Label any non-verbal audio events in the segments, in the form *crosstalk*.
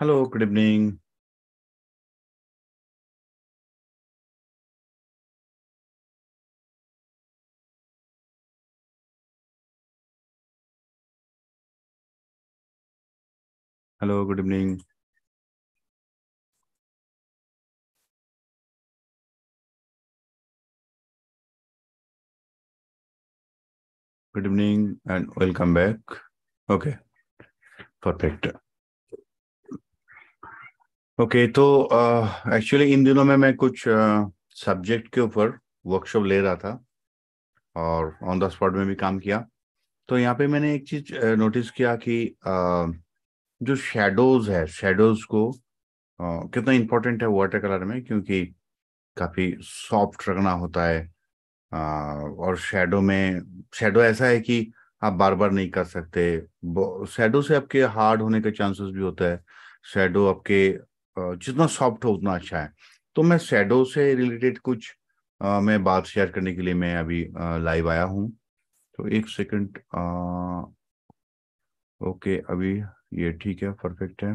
Hello, good evening. Hello, good evening. Good evening and welcome back. Okay, perfect. Okay तो actually uh, इन दिनों में मैं कुछ सब्जेक्ट uh, के ऊपर वर्कशॉप ले रहा था और ऑन द स्पॉट में भी काम किया तो यहाँ पे मैंने एक चीज नोटिस uh, किया कि जो शेडोज है शेडोज को कितना इम्पोर्टेंट है वाटर कलर में क्योंकि काफ़ी सॉफ्ट रखना होता है और शेडो में शेडो ऐसा है कि आप बार बार नहीं कर सकते शेडो से आपके हार्ड होने के चांसेस भी होता है शेडो आपके जितना सॉफ्ट हो उतना अच्छा है तो मैं सैडो से रिलेटेड कुछ आ, मैं बात शेयर करने के लिए मैं अभी आ, लाइव आया हूँ तो एक सेकंड ओके अभी ये ठीक है परफेक्ट है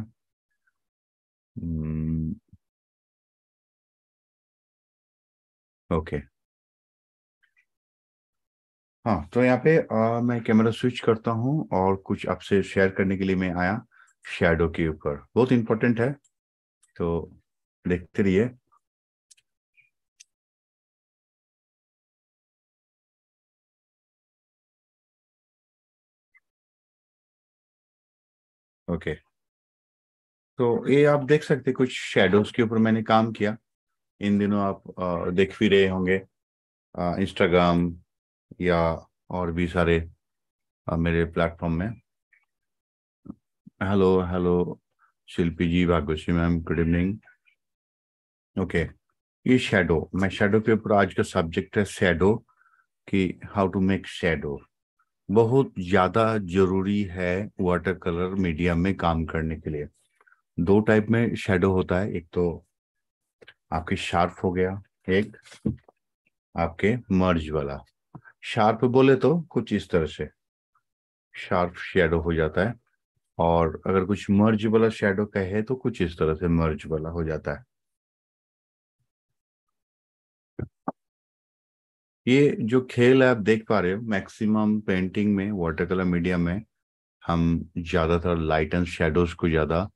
ओके hmm. हाँ तो यहाँ पे आ, मैं कैमरा स्विच करता हूँ और कुछ आपसे शेयर करने के लिए मैं आया शेडो के ऊपर बहुत इंपॉर्टेंट है तो देखते रहिए ओके तो ये आप देख सकते कुछ शेडोज के ऊपर मैंने काम किया इन दिनों आप देख भी रहे होंगे इंस्टाग्राम या और भी सारे मेरे प्लेटफॉर्म में hello hello Shilpi ji Bhagyashree ma'am good evening okay ये शेडो मैं शेडो के ऊपर आज का सब्जेक्ट है शेडो कि हाउ टू मेक शेडो बहुत ज़्यादा जरूरी है वाटर कलर मीडियम में काम करने के लिए दो टाइप में शेडो होता है एक तो आपके शार्प हो गया एक आपके मर्ज वाला शार्प बोले तो कुछ इस तरह से शार्प शेडो हो जाता है और अगर कुछ मर्ज वाला शेडो कहे तो कुछ इस तरह से मर्ज वाला हो जाता है ये जो खेल आप देख पा रहे हो मैक्सिमम पेंटिंग में वाटर कलर मीडिया में हम ज़्यादातर लाइट एंड शेडोज को ज़्यादा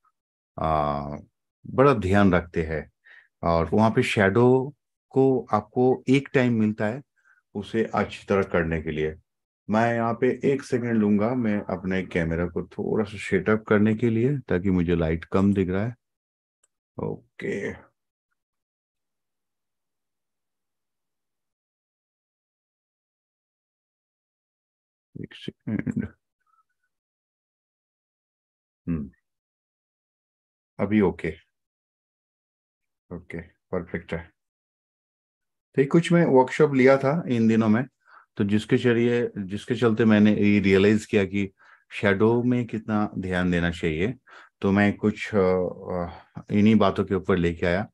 बड़ा ध्यान रखते हैं और वहां पे शेडो को आपको एक टाइम मिलता है उसे अच्छी तरह करने के लिए मैं यहाँ पे एक सेकंड लूंगा मैं अपने कैमरा को थोड़ा सा शेटअप करने के लिए ताकि मुझे लाइट कम दिख रहा है ओके एक सेकंड हम्म अभी ओके ओके परफेक्ट है ठीक कुछ मैं वर्कशॉप लिया था इन दिनों में तो जिसके जरिए जिसके चलते मैंने ये रियलाइज किया कि शेडो में कितना ध्यान देना चाहिए तो मैं कुछ इन्हीं बातों के ऊपर लेके आया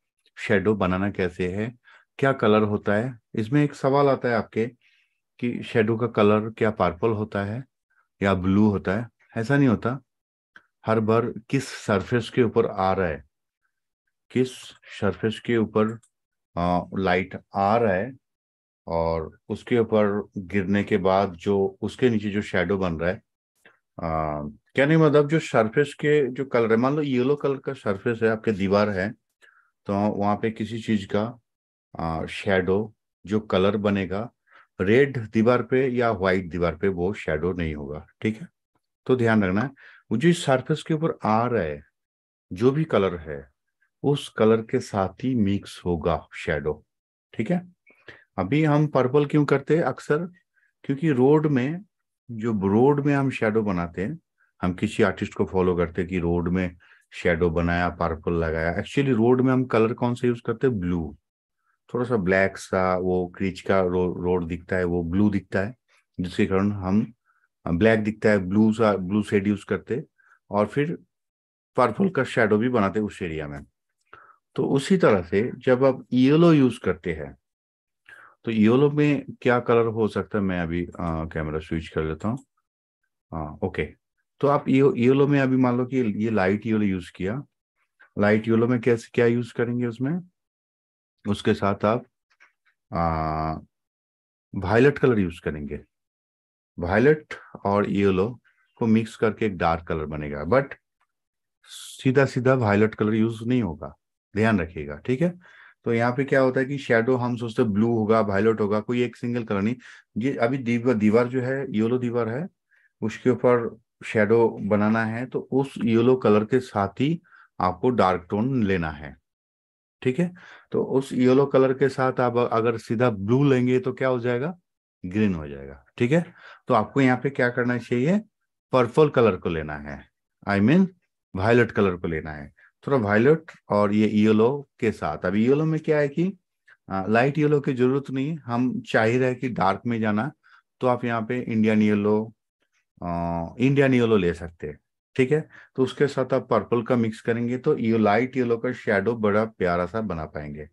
शेडो बनाना कैसे है क्या कलर होता है इसमें एक सवाल आता है आपके कि शेडो का कलर क्या पर्पल होता है या ब्लू होता है ऐसा नहीं होता हर बार किस सरफेस के ऊपर आ रहा है किस सरफेस के ऊपर लाइट आ रहा है और उसके ऊपर गिरने के बाद जो उसके नीचे जो शेडो बन रहा है आ, क्या नहीं मतलब जो सरफेस के जो कलर है मान लो येलो कलर का सरफेस है आपके दीवार है तो वहां पे किसी चीज का शेडो जो कलर बनेगा रेड दीवार पे या व्हाइट दीवार पे वो शेडो नहीं होगा ठीक है तो ध्यान रखना है वो जो इस सरफेस के ऊपर आ रहा है जो भी कलर है उस कलर के साथ ही मिक्स होगा शेडो ठीक है अभी हम पर्पल क्यों करते हैं अक्सर क्योंकि रोड में जो रोड में हम शेडो बनाते हैं हम किसी आर्टिस्ट को फॉलो करते हैं कि रोड में शेडो बनाया पर्पल लगाया एक्चुअली रोड में हम कलर कौन सा यूज करते हैं ब्लू थोड़ा सा ब्लैक सा वो क्रीच का रो, रोड दिखता है वो ब्लू दिखता है जिसके कारण हम ब्लैक दिखता है ब्लू सा ब्लू शेड यूज करते और फिर पर्पल का शेडो भी बनाते उस एरिया में तो उसी तरह से जब आप येलो यूज करते हैं तो योलो में क्या कलर हो सकता है मैं अभी कैमरा स्विच कर लेता हूँ हाँ ओके तो आप यो, योलो में अभी मान लो कि ये लाइट योलो यूज किया लाइट योलो में कैसे क्या यूज करेंगे उसमें उसके साथ आप वायलट कलर यूज करेंगे वायलट और येलो को मिक्स करके एक डार्क कलर बनेगा बट सीधा सीधा वायलट कलर यूज नहीं होगा ध्यान रखिएगा ठीक है तो यहाँ पे क्या होता है कि शेडो हम सोचते ब्लू होगा वायलट होगा कोई एक सिंगल कलर नहीं ये अभी दीवार दीवार जो है येलो दीवार है उसके ऊपर शेडो बनाना है तो उस येलो कलर के साथ ही आपको डार्क टोन लेना है ठीक है तो उस येलो कलर के साथ आप अगर सीधा ब्लू लेंगे तो क्या हो जाएगा ग्रीन हो जाएगा ठीक है तो आपको यहाँ पे क्या करना चाहिए पर्पल कलर को लेना है आई मीन वायलट कलर को लेना है थोड़ा वायलट और ये येलो के साथ अब येलो में क्या है कि लाइट येलो की जरूरत नहीं है हम चाह रहे हैं कि डार्क में जाना तो आप यहाँ पे इंडियन येलो इंडियन येलो ले सकते हैं ठीक है तो उसके साथ आप पर्पल का मिक्स करेंगे तो ये लाइट येलो का शेडो बड़ा प्यारा सा बना पाएंगे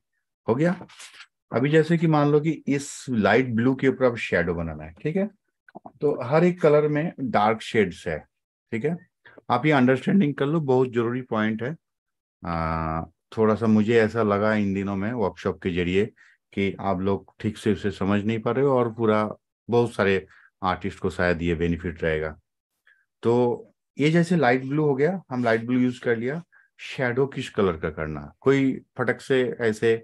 हो गया अभी जैसे कि मान लो कि इस लाइट ब्लू के ऊपर आप शेडो बनाना है ठीक है तो हर एक कलर में डार्क शेड्स है ठीक है आप ये अंडरस्टैंडिंग कर लो बहुत जरूरी पॉइंट है थोड़ा सा मुझे ऐसा लगा इन दिनों में वर्कशॉप के जरिए कि आप लोग ठीक से उसे समझ नहीं पा रहे हो और पूरा बहुत सारे आर्टिस्ट को शायद ये बेनिफिट रहेगा तो ये जैसे लाइट ब्लू हो गया हम लाइट ब्लू यूज कर लिया शेडो किस कलर का करना कोई फटक से ऐसे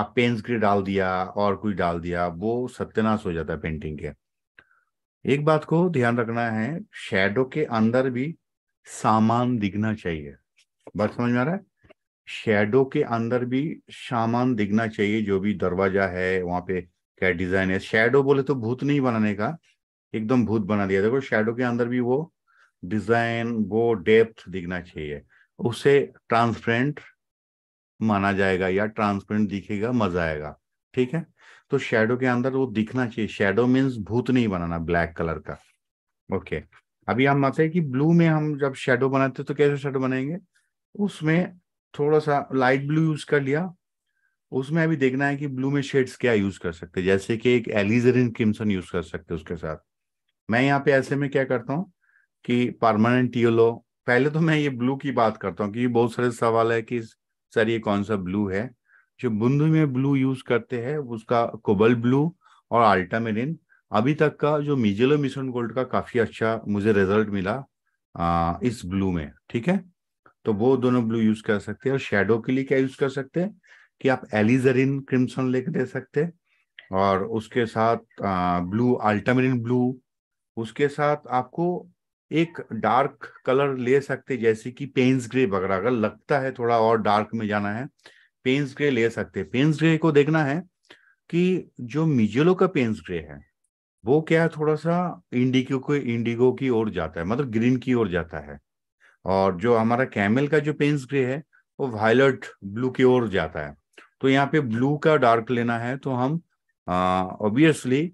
आप पेंस ग्रे डाल दिया और कुछ डाल दिया वो सत्यनाश हो जाता है पेंटिंग के एक बात को ध्यान रखना है शेडो के अंदर भी सामान दिखना चाहिए बात समझ में आ रहा है शेडो के अंदर भी सामान दिखना चाहिए जो भी दरवाजा है वहां पे क्या डिजाइन है शेडो बोले तो भूत नहीं बनाने का एकदम भूत बना दिया देखो शेडो के अंदर भी वो डिजाइन वो डेप्थ दिखना चाहिए उसे ट्रांसपेरेंट माना जाएगा या ट्रांसपेरेंट दिखेगा मजा आएगा ठीक है तो शेडो के अंदर वो दिखना चाहिए शेडो मीन्स भूत नहीं बनाना ब्लैक कलर का ओके अभी हम मानते हैं कि ब्लू में हम जब शेडो बनाते तो कैसे शेडो बनाएंगे उसमें थोड़ा सा लाइट ब्लू यूज कर लिया उसमें अभी देखना है कि ब्लू में शेड्स क्या यूज कर सकते हैं जैसे कि एक एलिजरिन क्रिम्सन यूज कर सकते हैं उसके साथ मैं यहाँ पे ऐसे में क्या करता हूँ कि परमानेंट येलो पहले तो मैं ये ब्लू की बात करता हूँ क्योंकि बहुत सारे सवाल है कि सर ये कौन सा ब्लू है जो बुंदु में ब्लू यूज करते हैं उसका कोबल ब्लू और अल्टामेरिन अभी तक का जो मिजेलो मिशन गोल्ड का काफी अच्छा मुझे रिजल्ट मिला आ, इस ब्लू में ठीक है तो वो दोनों ब्लू यूज कर सकते हैं और शेडो के लिए क्या यूज कर सकते हैं कि आप एलिजरिन क्रिम्सन लेके दे सकते हैं और उसके साथ ब्लू अल्टामरिन ब्लू उसके साथ आपको एक डार्क कलर ले सकते जैसे कि पेंस ग्रे वगैरह अगर लगता है थोड़ा और डार्क में जाना है पेंस ग्रे ले सकते हैं पेंस ग्रे को देखना है कि जो मिजेलो का पेंस ग्रे है वो क्या है थोड़ा सा इंडिगो को इंडिगो की ओर जाता है मतलब ग्रीन की ओर जाता है और जो हमारा कैमल का जो पेंस ग्रे है वो वायलट ब्लू की ओर जाता है तो यहाँ पे ब्लू का डार्क लेना है तो हम ऑब्वियसली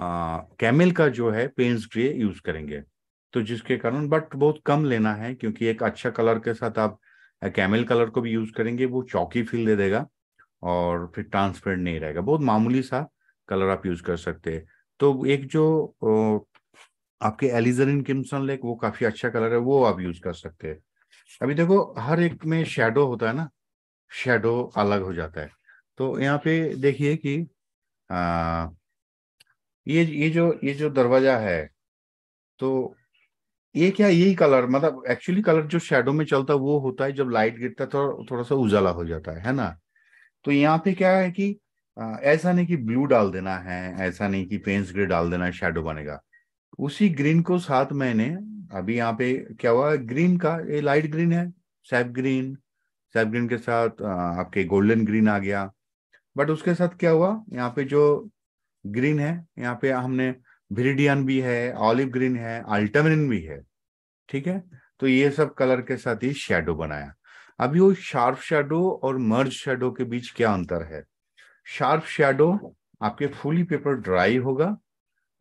कैमल का जो है पेंस ग्रे यूज करेंगे तो जिसके कारण बट बहुत कम लेना है क्योंकि एक अच्छा कलर के साथ आप कैमल कलर को भी यूज करेंगे वो चौकी फील दे देगा और फिर ट्रांसपेरेंट नहीं रहेगा बहुत मामूली सा कलर आप यूज कर सकते हैं तो एक जो आपके एलिजरिन किमसन लेक वो काफी अच्छा कलर है वो आप यूज कर सकते हैं अभी देखो हर एक में शेडो होता है ना शेडो अलग हो जाता है तो यहाँ पे देखिए कि आ, ये ये जो ये जो दरवाजा है तो ये क्या यही कलर मतलब एक्चुअली कलर जो शेडो में चलता है वो होता है जब लाइट गिरता है तो थोड़ा, थोड़ा सा उजाला हो जाता है है ना तो यहाँ पे क्या है कि आ, ऐसा नहीं कि ब्लू डाल देना है ऐसा नहीं कि पेंस ग्रे डाल देना है शेडो बनेगा उसी ग्रीन को साथ मैंने अभी यहाँ पे क्या हुआ ग्रीन का ये लाइट ग्रीन है सैप ग्रीन सैप ग्रीन के साथ आपके गोल्डन ग्रीन आ गया बट उसके साथ क्या हुआ यहाँ पे जो ग्रीन है यहाँ पे हमने भिरीडियन भी है ऑलिव ग्रीन है अल्टामिन भी है ठीक है तो ये सब कलर के साथ ही शेडो बनाया अभी वो शार्प शेडो और मर्ज शेडो के बीच क्या अंतर है शार्प शेडो आपके फुली पेपर ड्राई होगा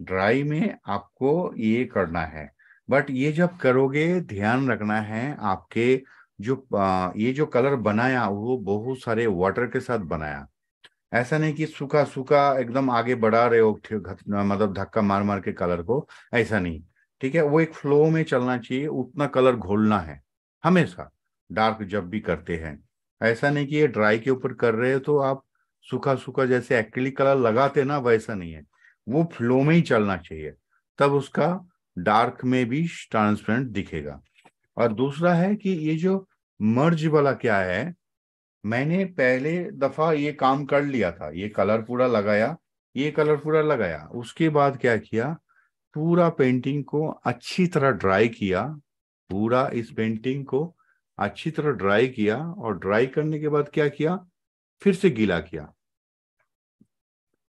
ड्राई में आपको ये करना है बट ये जब करोगे ध्यान रखना है आपके जो ये जो कलर बनाया वो बहुत सारे वाटर के साथ बनाया ऐसा नहीं कि सूखा सूखा एकदम आगे बढ़ा रहे हो मतलब धक्का मार मार के कलर को ऐसा नहीं ठीक है वो एक फ्लो में चलना चाहिए उतना कलर घोलना है हमेशा डार्क जब भी करते हैं ऐसा नहीं कि ये ड्राई के ऊपर कर रहे हो तो आप सूखा सूखा जैसे एक्रिलिक कलर लगाते ना वैसा नहीं है वो फ्लो में ही चलना चाहिए तब उसका डार्क में भी ट्रांसपेरेंट दिखेगा और दूसरा है कि ये जो मर्ज वाला क्या है मैंने पहले दफा ये काम कर लिया था ये कलर पूरा लगाया ये कलर पूरा लगाया उसके बाद क्या किया पूरा पेंटिंग को अच्छी तरह ड्राई किया पूरा इस पेंटिंग को अच्छी तरह ड्राई किया और ड्राई करने के बाद क्या किया फिर से गीला किया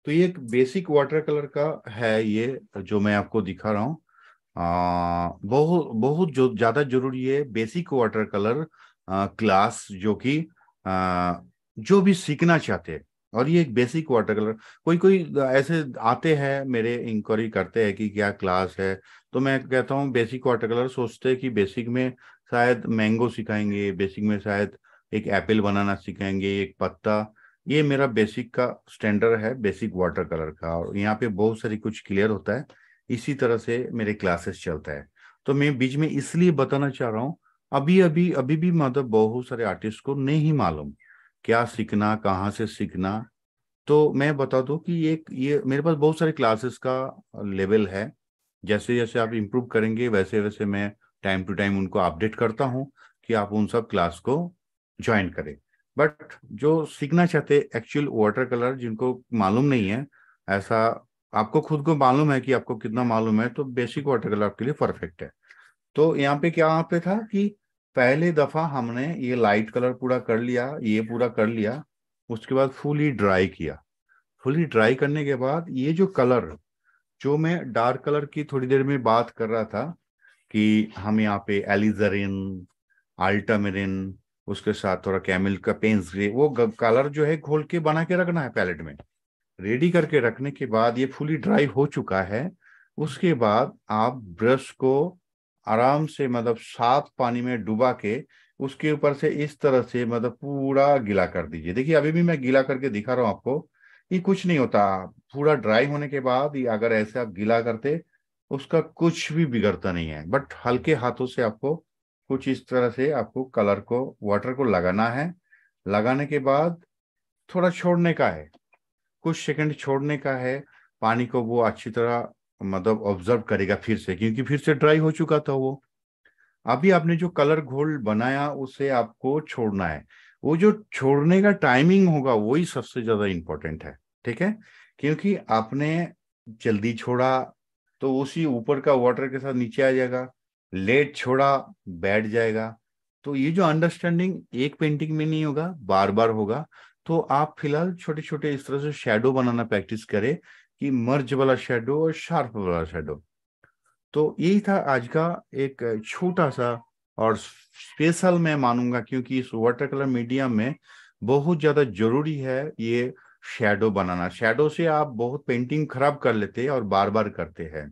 तो ये एक बेसिक वाटर कलर का है ये जो मैं आपको दिखा रहा हूँ बहुत बहुत जो ज्यादा जरूरी है बेसिक वाटर कलर आ, क्लास जो कि जो भी सीखना चाहते हैं और ये एक बेसिक वाटर कलर कोई कोई ऐसे आते हैं मेरे इंक्वायरी करते हैं कि क्या क्लास है तो मैं कहता हूँ बेसिक वाटर कलर सोचते हैं कि बेसिक में शायद मैंगो सिखाएंगे बेसिक में शायद एक एप्पल बनाना सिखाएंगे एक पत्ता ये मेरा बेसिक का स्टैंडर्ड है बेसिक वाटर कलर का और यहाँ पे बहुत सारी कुछ क्लियर होता है इसी तरह से मेरे क्लासेस चलता है तो मैं बीच में इसलिए बताना चाह रहा हूँ अभी अभी अभी भी मतलब बहुत सारे आर्टिस्ट को नहीं मालूम क्या सीखना कहाँ से सीखना तो मैं बता दू कि ये ये मेरे पास बहुत सारे क्लासेस का लेवल है जैसे जैसे आप इम्प्रूव करेंगे वैसे वैसे मैं टाइम टू टाइम उनको अपडेट करता हूँ कि आप उन सब क्लास को ज्वाइन करें बट जो सीखना चाहते एक्चुअल वाटर कलर जिनको मालूम नहीं है ऐसा आपको खुद को मालूम है कि आपको कितना मालूम है तो बेसिक वाटर कलर आपके लिए परफेक्ट है तो यहाँ पे क्या पे था कि पहले दफा हमने ये लाइट कलर पूरा कर लिया ये पूरा कर लिया उसके बाद फुली ड्राई किया फुली ड्राई करने के बाद ये जो कलर जो मैं डार्क कलर की थोड़ी देर में बात कर रहा था कि हम यहाँ पे एलिजरिन अल्टामेरिन उसके साथ थोड़ा कैमिल का पेंस ग्रे वो कलर जो है घोल के बना के रखना है पैलेट में रेडी करके रखने के बाद ये फुली ड्राई हो चुका है उसके बाद आप ब्रश को आराम से मतलब साफ पानी में डुबा के उसके ऊपर से इस तरह से मतलब पूरा गीला कर दीजिए देखिए अभी भी मैं गीला करके दिखा रहा हूँ आपको ये कुछ नहीं होता पूरा ड्राई होने के बाद ये अगर ऐसे आप गीला करते उसका कुछ भी बिगड़ता नहीं है बट हल्के हाथों से आपको कुछ इस तरह से आपको कलर को वाटर को लगाना है लगाने के बाद थोड़ा छोड़ने का है कुछ सेकंड छोड़ने का है पानी को वो अच्छी तरह मतलब ऑब्जर्व करेगा फिर से क्योंकि फिर से ड्राई हो चुका था वो अभी आपने जो कलर घोल बनाया उसे आपको छोड़ना है वो जो छोड़ने का टाइमिंग होगा वही सबसे ज्यादा इंपॉर्टेंट है ठीक है क्योंकि आपने जल्दी छोड़ा तो उसी ऊपर का वाटर के साथ नीचे आ जाएगा लेट छोड़ा बैठ जाएगा तो ये जो अंडरस्टैंडिंग एक पेंटिंग में नहीं होगा बार बार होगा तो आप फिलहाल छोटे छोटे इस तरह से शेडो बनाना प्रैक्टिस करें कि मर्ज वाला शेडो और शार्प वाला शेडो तो यही था आज का एक छोटा सा और स्पेशल मैं मानूंगा क्योंकि इस वाटर कलर मीडियम में बहुत ज्यादा जरूरी है ये शेडो बनाना शेडो से आप बहुत पेंटिंग खराब कर लेते हैं और बार बार करते हैं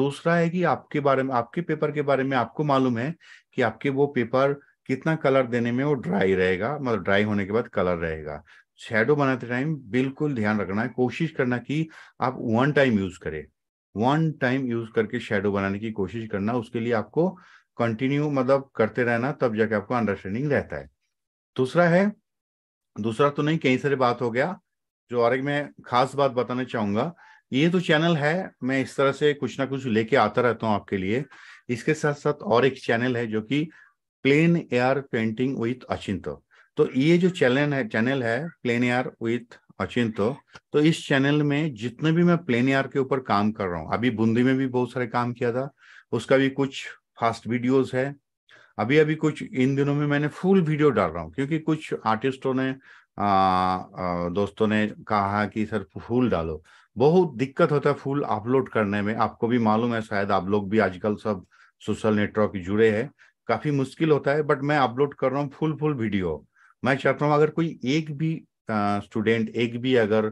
दूसरा है कि आपके बारे में आपके पेपर के बारे में आपको मालूम है कि आपके वो पेपर कितना कलर देने में वो ड्राई रहेगा मतलब ड्राई होने के बाद कलर रहेगा शेडो बनाते टाइम बिल्कुल ध्यान रखना है कोशिश करना कि आप वन टाइम यूज करें वन टाइम यूज करके शेडो बनाने की कोशिश करना उसके लिए आपको कंटिन्यू मतलब करते रहना तब जाके आपको अंडरस्टैंडिंग रहता है दूसरा है दूसरा तो नहीं कहीं सारे बात हो गया जो और एक मैं खास बात बताना चाहूंगा ये तो चैनल है मैं इस तरह से कुछ ना कुछ लेके आता रहता हूँ आपके लिए इसके साथ साथ और एक चैनल है जो कि plein air painting with Achint तो ये जो चैनल है चैनल है प्लेन एयर विथ अचिंत तो इस चैनल में जितने भी मैं प्लेन एयर के ऊपर काम कर रहा हूँ अभी बूंदी में भी बहुत सारे काम किया था उसका भी कुछ फास्ट वीडियोज है अभी अभी कुछ इन दिनों में मैंने फुल वीडियो डाल रहा हूँ क्योंकि कुछ आर्टिस्टों ने आ, आ, दोस्तों ने कहा कि सर फुल डालो बहुत दिक्कत होता है फूल अपलोड करने में आपको भी मालूम है शायद आप लोग भी आजकल सब सोशल नेटवर्क जुड़े हैं काफी मुश्किल होता है बट मैं अपलोड कर रहा हूँ फुल फुल वीडियो मैं चाहता हूँ अगर कोई एक भी स्टूडेंट एक भी अगर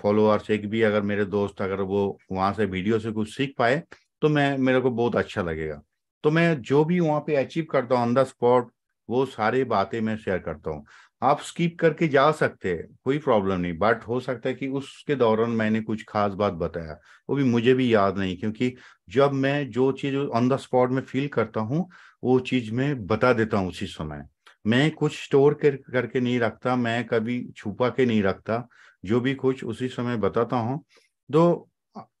फॉलोअर्स एक भी अगर मेरे दोस्त अगर वो वहां से वीडियो से कुछ सीख पाए तो मैं मेरे को बहुत अच्छा लगेगा तो मैं जो भी वहाँ पे अचीव करता हूँ ऑन द स्पॉट वो सारी बातें मैं शेयर करता हूँ आप स्कीप करके जा सकते हैं कोई प्रॉब्लम नहीं बट हो सकता है कि उसके दौरान मैंने कुछ खास बात बताया वो भी मुझे भी याद नहीं क्योंकि जब मैं जो चीज ऑन द स्पॉट में फील करता हूँ वो चीज मैं बता देता हूँ उसी समय मैं कुछ स्टोर कर, करके नहीं रखता मैं कभी छुपा के नहीं रखता जो भी कुछ उसी समय बताता हूँ तो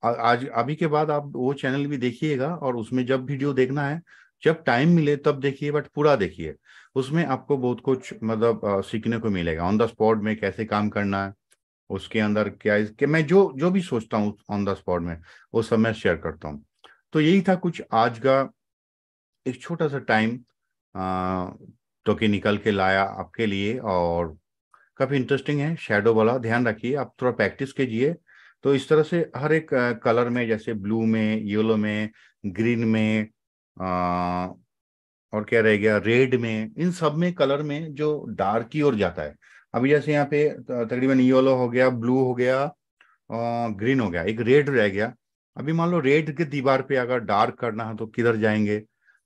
आज अभी के बाद आप वो चैनल भी देखिएगा और उसमें जब वीडियो देखना है जब टाइम मिले तब तो देखिए बट पूरा देखिए उसमें आपको बहुत कुछ मतलब सीखने को मिलेगा ऑन द स्पॉट में कैसे काम करना है उसके अंदर क्या कि मैं जो जो भी सोचता हूँ ऑन द स्पॉट में वो सब मैं शेयर करता हूँ तो यही था कुछ आज का एक छोटा सा टाइम तो कि निकल के लाया आपके लिए और काफ़ी इंटरेस्टिंग है शेडो वाला ध्यान रखिए आप थोड़ा प्रैक्टिस कीजिए तो इस तरह से हर एक कलर में जैसे ब्लू में येलो में ग्रीन में और क्या रह गया रेड में इन सब में कलर में जो डार्क की ओर जाता है अभी जैसे यहाँ पे तकरीबन येलो हो गया ब्लू हो गया आ, ग्रीन हो गया एक रेड रह गया अभी मान लो रेड के दीवार पे अगर डार्क करना है तो किधर जाएंगे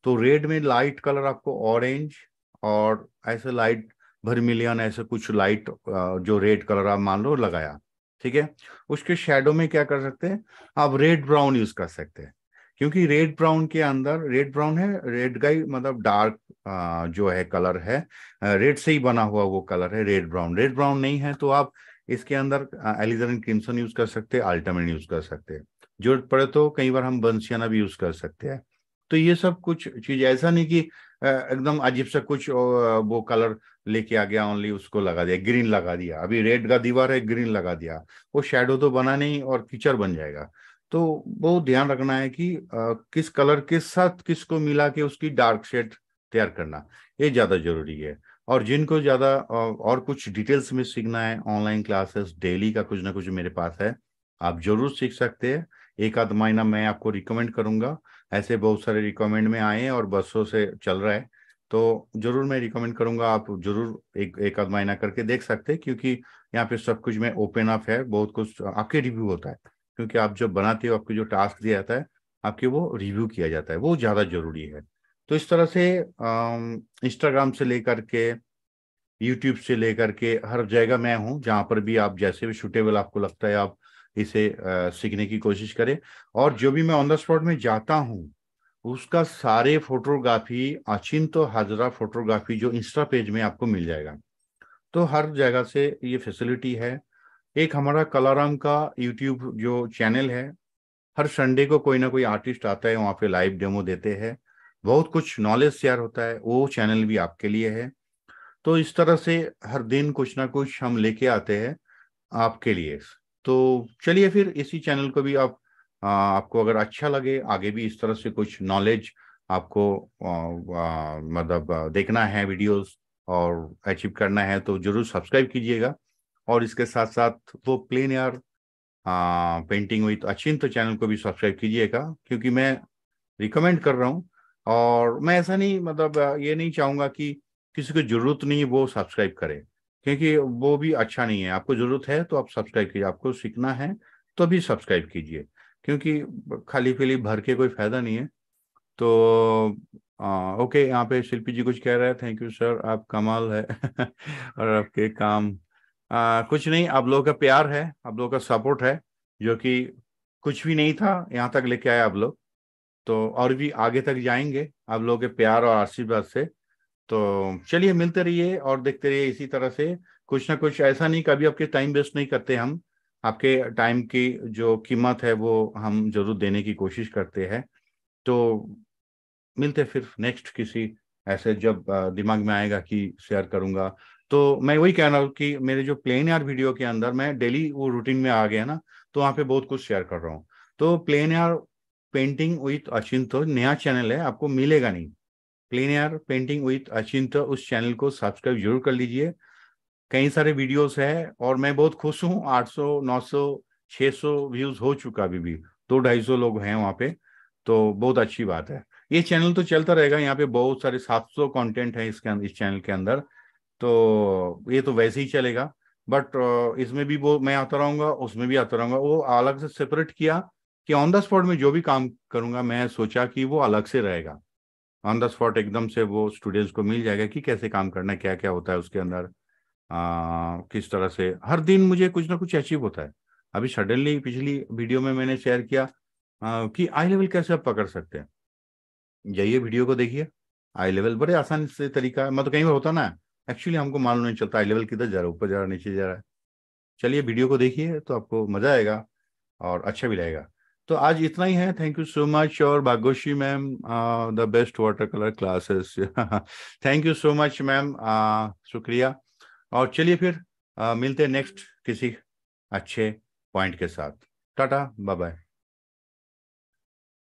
तो रेड में लाइट कलर आपको ऑरेंज और ऐसे लाइट भरमिलियन ऐसे कुछ लाइट जो रेड कलर आप मान लो लगाया ठीक है उसके शेडो में क्या कर सकते हैं आप रेड ब्राउन यूज कर सकते हैं क्योंकि रेड ब्राउन के अंदर रेड ब्राउन है रेड ही मतलब डार्क जो है कलर है रेड से ही बना हुआ वो कलर है रेड ब्राउन रेड ब्राउन नहीं है तो आप इसके अंदर एलिजर क्रिम्सन यूज कर सकते हैं अल्टामेट यूज कर सकते हैं जरूरत पड़े तो कई बार हम बंसियाना भी यूज कर सकते हैं तो ये सब कुछ चीज ऐसा नहीं कि एकदम अजीब सा कुछ वो कलर लेके आ गया ओनली उसको लगा दिया ग्रीन लगा दिया अभी रेड का दीवार है ग्रीन लगा दिया वो शेडो तो बना नहीं और कीचड़ बन जाएगा तो वो ध्यान रखना है कि आ, किस कलर के साथ किसको मिला के उसकी डार्क शेड तैयार करना ये ज़्यादा जरूरी है और जिनको ज़्यादा और कुछ डिटेल्स में सीखना है ऑनलाइन क्लासेस डेली का कुछ ना कुछ मेरे पास है आप जरूर सीख सकते हैं एक आध महीना मैं आपको रिकमेंड करूंगा ऐसे बहुत सारे रिकमेंड में आए हैं और बसों से चल रहा है तो जरूर मैं रिकमेंड करूंगा आप जरूर एक एक आध महीना करके देख सकते हैं क्योंकि यहाँ पे सब कुछ में ओपन अप है बहुत कुछ आपके रिव्यू होता है क्योंकि आप जब बनाते हो आपको जो टास्क दिया जाता है आपके वो रिव्यू किया जाता है वो ज़्यादा जरूरी है तो इस तरह से इंस्टाग्राम से लेकर के यूट्यूब से लेकर के हर जगह मैं हूँ जहां पर भी आप जैसे भी सुटेबल आपको लगता है आप इसे आ, सीखने की कोशिश करें और जो भी मैं ऑन द स्पॉट में जाता हूँ उसका सारे फोटोग्राफी अचिंत तो हाजरा फोटोग्राफी जो इंस्टा पेज में आपको मिल जाएगा तो हर जगह से ये फैसिलिटी है एक हमारा कलाराम का यूट्यूब जो चैनल है हर संडे को कोई ना कोई आर्टिस्ट आता है वहां पे लाइव डेमो देते हैं बहुत कुछ नॉलेज शेयर होता है वो चैनल भी आपके लिए है तो इस तरह से हर दिन कुछ ना कुछ हम लेके आते हैं आपके लिए तो चलिए फिर इसी चैनल को भी आप आ, आपको अगर अच्छा लगे आगे भी इस तरह से कुछ नॉलेज आपको मतलब देखना है वीडियोस और अचीव करना है तो जरूर सब्सक्राइब कीजिएगा और इसके साथ साथ वो प्लेन यार पेंटिंग हुई तो अचिंत तो चैनल को भी सब्सक्राइब कीजिएगा क्योंकि मैं रिकमेंड कर रहा हूँ और मैं ऐसा नहीं मतलब ये नहीं चाहूँगा कि किसी को जरूरत नहीं वो सब्सक्राइब करे क्योंकि वो भी अच्छा नहीं है आपको जरूरत है तो आप सब्सक्राइब कीजिए आपको सीखना है तो भी सब्सक्राइब कीजिए क्योंकि खाली पीली भर के कोई फायदा नहीं है तो आ, ओके यहाँ पे शिल्पी जी कुछ कह रहे हैं थैंक यू सर आप कमाल है *laughs* और आपके काम आ, कुछ नहीं आप लोगों का प्यार है आप लोगों का सपोर्ट है जो कि कुछ भी नहीं था यहाँ तक लेके आए आप लोग तो और भी आगे तक जाएंगे आप लोगों के प्यार और आशीर्वाद से तो चलिए मिलते रहिए और देखते रहिए इसी तरह से कुछ ना कुछ ऐसा नहीं कभी आपके टाइम वेस्ट नहीं करते हम आपके टाइम की जो कीमत है वो हम जरूर देने की कोशिश करते हैं तो मिलते फिर नेक्स्ट किसी ऐसे जब दिमाग में आएगा कि शेयर करूंगा तो मैं वही कह रहा हूँ कि मेरे जो प्लेन यार वीडियो के अंदर मैं डेली वो रूटीन में आ गया ना तो वहाँ पे बहुत कुछ शेयर कर रहा हूँ तो प्लेन यार पेंटिंग विथ अचिंत नया चैनल है आपको मिलेगा नहीं प्लेन यार पेंटिंग विथ अचिंत उस चैनल को सब्सक्राइब जरूर कर लीजिए कई सारे वीडियोस है और मैं बहुत खुश हूँ 800 900 600 व्यूज हो चुका अभी भी दो ढाई सौ लोग हैं वहाँ पे तो बहुत अच्छी बात है ये चैनल तो चलता रहेगा यहाँ पे बहुत सारे सात सौ कॉन्टेंट है इसके इस चैनल के अंदर तो ये तो वैसे ही चलेगा बट इसमें भी वो मैं आता रहूंगा उसमें भी आता रहूंगा वो अलग से सेपरेट किया कि ऑन द स्पॉट में जो भी काम करूंगा मैं सोचा कि वो अलग से रहेगा ऑन द स्पॉट एकदम से वो स्टूडेंट्स को मिल जाएगा कि कैसे काम करना है क्या क्या होता है उसके अंदर आ, किस तरह से हर दिन मुझे कुछ ना कुछ अचीव होता है अभी सडनली पिछली वीडियो में मैंने शेयर किया आ, कि आई लेवल कैसे आप पकड़ सकते हैं जाइए वीडियो को देखिए आई लेवल बड़े आसान से तरीका है मतलब कहीं पर होता ना एक्चुअली हमको मालूम नहीं चलता आई लेवल किधर जा रहा है ऊपर जा रहा है नीचे जा रहा है चलिए वीडियो को देखिए तो आपको मजा आएगा और अच्छा भी लगेगा तो आज इतना ही है थैंक यू सो मच और भाग्योशी ma'am the best water colour classes thank you so much ma'am शुक्रिया और चलिए फिर uh, मिलते हैं नेक्स्ट किसी अच्छे पॉइंट के साथ टाटा बाय बाय